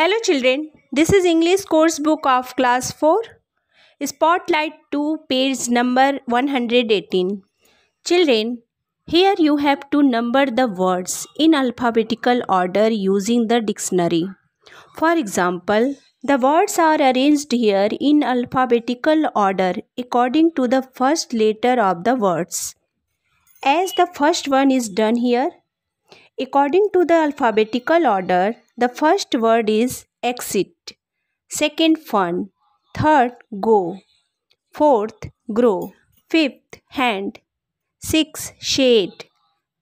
Hello children, this is English course book of class 4, Spotlight 2, page number 118. Children, here you have to number the words in alphabetical order using the dictionary. For example, the words are arranged here in alphabetical order according to the first letter of the words. As the first one is done here, according to the alphabetical order, the first word is exit, second fun, third go, fourth grow, fifth hand, six shade,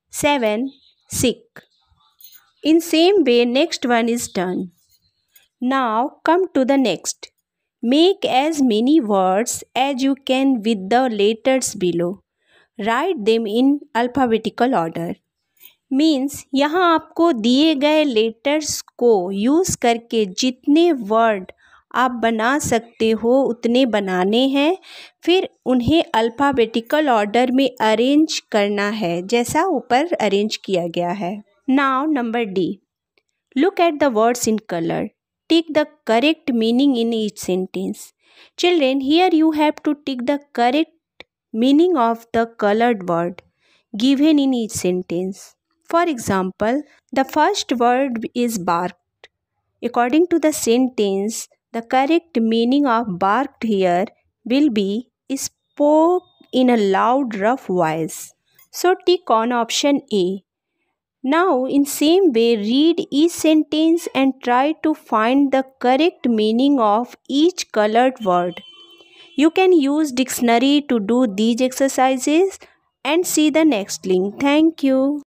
seven sick. In same way next one is done. Now come to the next. Make as many words as you can with the letters below. Write them in alphabetical order. Means यहाँ आपको दिए गए letters को use करके जितने word आप बना सकते हो उतने बनाने हैं फिर उन्हें अल्फ़ाबेटिकल ऑर्डर में अरेंज करना है जैसा ऊपर अरेंज किया गया है now number D look at the words in colour tick the correct meaning in each sentence children here you have to tick the correct meaning of the coloured word given in each sentence For example, the first word is barked. According to the sentence, the correct meaning of barked here will be spoke in a loud rough voice. So tick on option A. Now in same way read each sentence and try to find the correct meaning of each colored word. You can use dictionary to do these exercises and see the next link. Thank you.